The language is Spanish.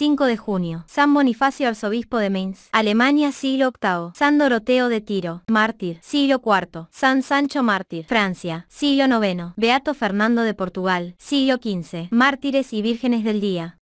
5 de junio. San Bonifacio arzobispo de Mainz. Alemania siglo VIII. San Doroteo de Tiro. Mártir. Siglo IV. San Sancho Mártir. Francia. Siglo IX. Beato Fernando de Portugal. Siglo XV. Mártires y vírgenes del día.